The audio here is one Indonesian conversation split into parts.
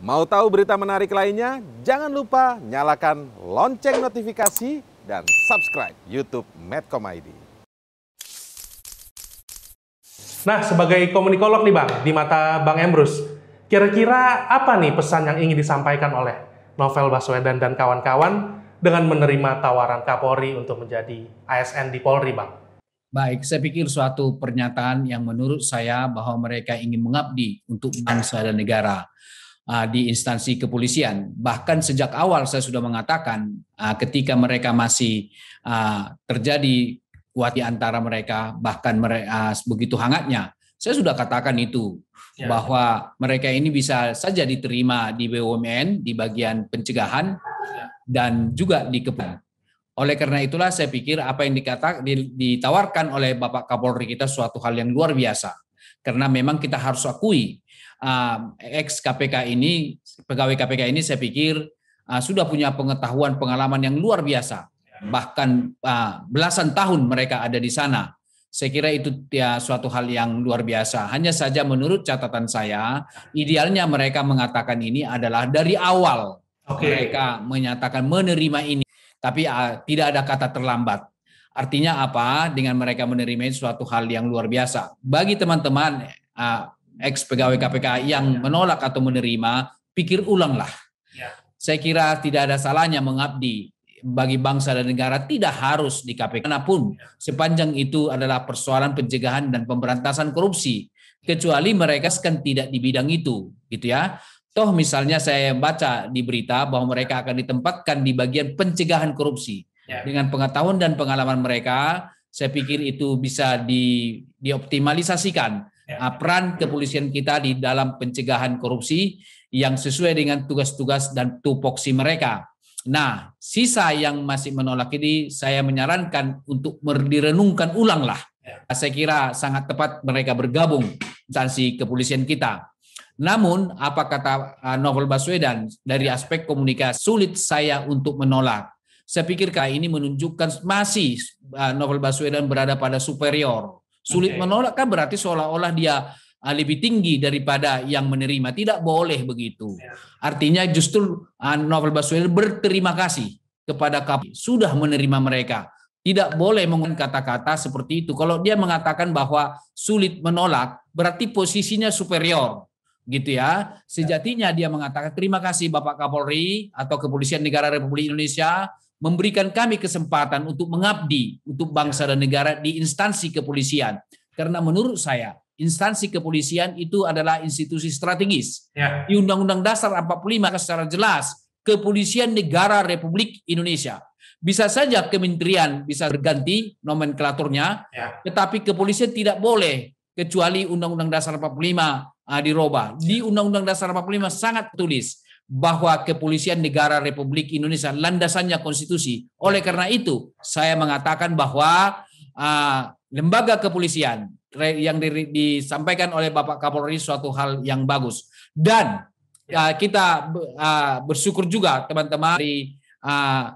Mau tahu berita menarik lainnya? Jangan lupa nyalakan lonceng notifikasi dan subscribe YouTube Medcom ID. Nah, sebagai komunikolog nih Bang, di mata Bang Embrus, kira-kira apa nih pesan yang ingin disampaikan oleh Novel Baswedan dan kawan-kawan dengan menerima tawaran Kapolri untuk menjadi ASN di Polri, Bang? Baik, saya pikir suatu pernyataan yang menurut saya bahwa mereka ingin mengabdi untuk bangsa dan negara. Ah, di instansi kepolisian. Bahkan sejak awal saya sudah mengatakan ah, ketika mereka masih ah, terjadi kuat di antara mereka, bahkan mereka begitu hangatnya, saya sudah katakan itu ya. bahwa mereka ini bisa saja diterima di BUMN di bagian pencegahan ya. dan juga di kepolisian. Oleh karena itulah saya pikir apa yang dikatakan ditawarkan oleh Bapak Kapolri kita suatu hal yang luar biasa. Karena memang kita harus akui uh, ex KPK ini pegawai KPK ini saya pikir uh, sudah punya pengetahuan pengalaman yang luar biasa bahkan uh, belasan tahun mereka ada di sana. Saya kira itu ya suatu hal yang luar biasa. Hanya saja menurut catatan saya, idealnya mereka mengatakan ini adalah dari awal okay. mereka menyatakan menerima ini, tapi uh, tidak ada kata terlambat. Artinya apa? Dengan mereka menerima suatu hal yang luar biasa. Bagi teman-teman uh, ex pegawai KPK yang ya. menolak atau menerima, pikir ulanglah. Ya. Saya kira tidak ada salahnya mengabdi bagi bangsa dan negara tidak harus di KPK manapun ya. sepanjang itu adalah persoalan pencegahan dan pemberantasan korupsi kecuali mereka kan tidak di bidang itu gitu ya toh misalnya saya baca di berita bahwa mereka akan ditempatkan di bagian pencegahan korupsi dengan pengetahuan dan pengalaman mereka saya pikir itu bisa di dioptimalisasikan Ya. Ah, peran kepolisian kita di dalam pencegahan korupsi yang sesuai dengan tugas-tugas dan tupoksi mereka. Nah, sisa yang masih menolak ini saya menyarankan untuk direnungkan ulanglah. Ya. Saya kira sangat tepat mereka bergabung instansi kepolisian kita. Namun, apa kata ah, Novel Baswedan dari ya. aspek komunikasi sulit saya untuk menolak. Saya pikir ini menunjukkan masih ah, Novel Baswedan berada pada superior Sulit okay. menolak kan berarti seolah-olah dia ah, lebih tinggi daripada yang menerima. Tidak boleh begitu. Ya. Artinya justru ah, Novel Baswedan berterima kasih kepada KPU sudah menerima mereka. Tidak boleh menggunakan kata-kata seperti itu. Kalau dia mengatakan bahwa sulit menolak, berarti posisinya superior. Gitu ya. Sejatinya dia mengatakan terima kasih Bapak Kapolri atau Kepolisian Negara Republik Indonesia memberikan kami kesempatan untuk mengabdi untuk bangsa dan negara di instansi kepolisian. Karena menurut saya, instansi kepolisian itu adalah institusi strategis. Ya. Di Undang-Undang Dasar 45 kan secara jelas, kepolisian negara Republik Indonesia. Bisa saja kementerian bisa berganti nomenklaturnya, ya. tetapi kepolisian tidak boleh kecuali Undang-Undang Dasar 45 uh, dirubah. Di ya. Undang-Undang Dasar 45 sangat tulis bahwa kepolisian negara Republik Indonesia landasannya konstitusi. Oleh karena itu, saya mengatakan bahwa uh, lembaga kepolisian yang di, disampaikan oleh Bapak Kapolri suatu hal yang bagus. Dan uh, kita uh, bersyukur juga teman-teman dari uh,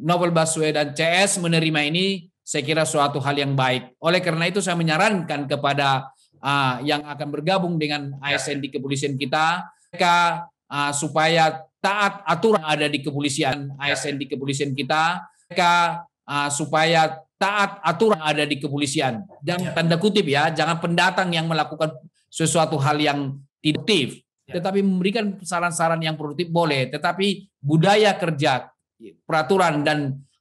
Novel Baswedan CS menerima ini saya kira suatu hal yang baik. Oleh karena itu saya menyarankan kepada uh, yang akan bergabung dengan ASN di kepolisian kita mereka uh, supaya taat aturan ada di kepolisian ASN ya. di kepolisian kita mereka uh, supaya taat aturan ada di kepolisian dan ya. tanda kutip ya jangan pendatang yang melakukan sesuatu hal yang tidak aktif ya. tetapi memberikan saran-saran yang produktif boleh tetapi budaya kerja peraturan dan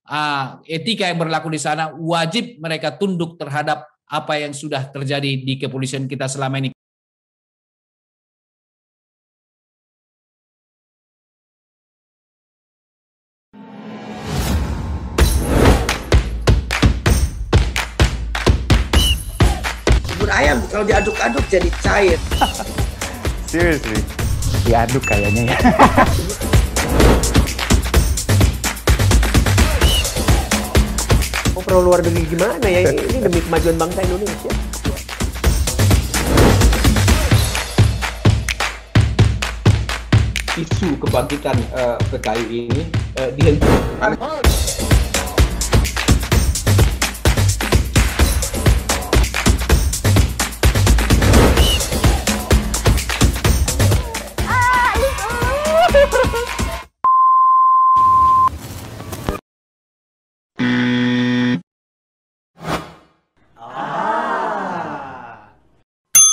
uh, etika yang berlaku di sana wajib mereka tunduk terhadap apa yang sudah terjadi di kepolisian kita selama ini. ayam kalau diaduk-aduk jadi cair. Seriously, diaduk kayaknya ya. Mau perlu luar negeri gimana ya? Ini demi kemajuan bangsa Indonesia. isu kebangkitan uh, PKI ini uh, dihentikan.